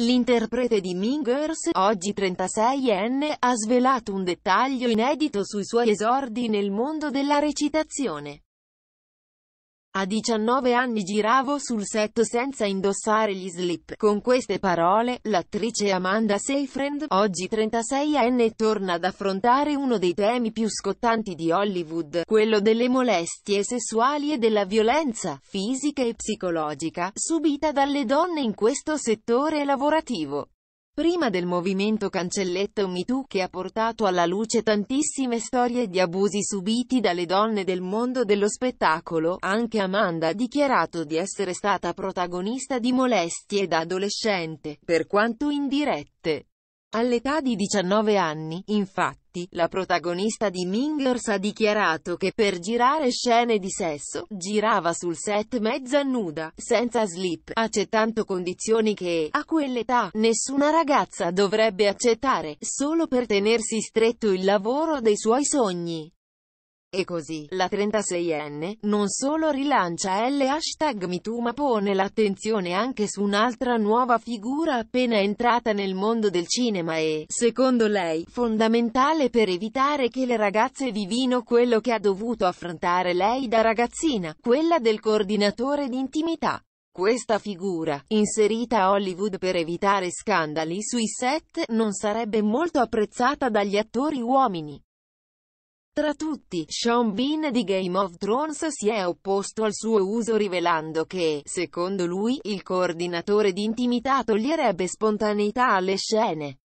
L'interprete di Mingers, oggi 36enne, ha svelato un dettaglio inedito sui suoi esordi nel mondo della recitazione. A 19 anni giravo sul set senza indossare gli slip. Con queste parole, l'attrice Amanda Seyfried, oggi 36enne, torna ad affrontare uno dei temi più scottanti di Hollywood, quello delle molestie sessuali e della violenza, fisica e psicologica, subita dalle donne in questo settore lavorativo. Prima del movimento Cancelletto MeToo che ha portato alla luce tantissime storie di abusi subiti dalle donne del mondo dello spettacolo, anche Amanda ha dichiarato di essere stata protagonista di molestie da adolescente, per quanto indirette. All'età di 19 anni, infatti, la protagonista di Mingers ha dichiarato che per girare scene di sesso, girava sul set mezza nuda, senza slip, accettando condizioni che, a quell'età, nessuna ragazza dovrebbe accettare, solo per tenersi stretto il lavoro dei suoi sogni. E così, la 36enne, non solo rilancia l'hashtag MeToo ma pone l'attenzione anche su un'altra nuova figura appena entrata nel mondo del cinema e, secondo lei, fondamentale per evitare che le ragazze vivino quello che ha dovuto affrontare lei da ragazzina, quella del coordinatore d'intimità. Questa figura, inserita a Hollywood per evitare scandali sui set, non sarebbe molto apprezzata dagli attori uomini. Tra tutti, Sean Bean di Game of Thrones si è opposto al suo uso rivelando che, secondo lui, il coordinatore di intimità toglierebbe spontaneità alle scene.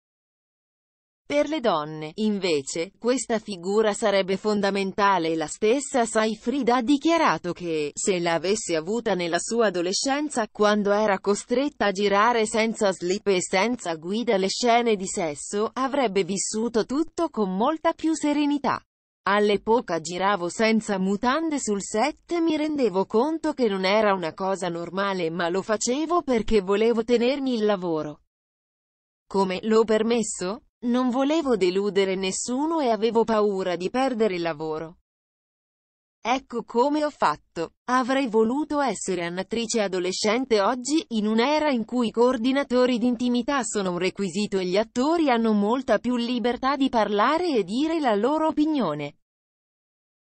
Per le donne, invece, questa figura sarebbe fondamentale e la stessa Seyfried ha dichiarato che, se l'avesse avuta nella sua adolescenza, quando era costretta a girare senza slip e senza guida le scene di sesso, avrebbe vissuto tutto con molta più serenità. All'epoca giravo senza mutande sul set e mi rendevo conto che non era una cosa normale ma lo facevo perché volevo tenermi il lavoro. Come, l'ho permesso? Non volevo deludere nessuno e avevo paura di perdere il lavoro. Ecco come ho fatto. Avrei voluto essere un'attrice adolescente oggi, in un'era in cui i coordinatori d'intimità sono un requisito e gli attori hanno molta più libertà di parlare e dire la loro opinione.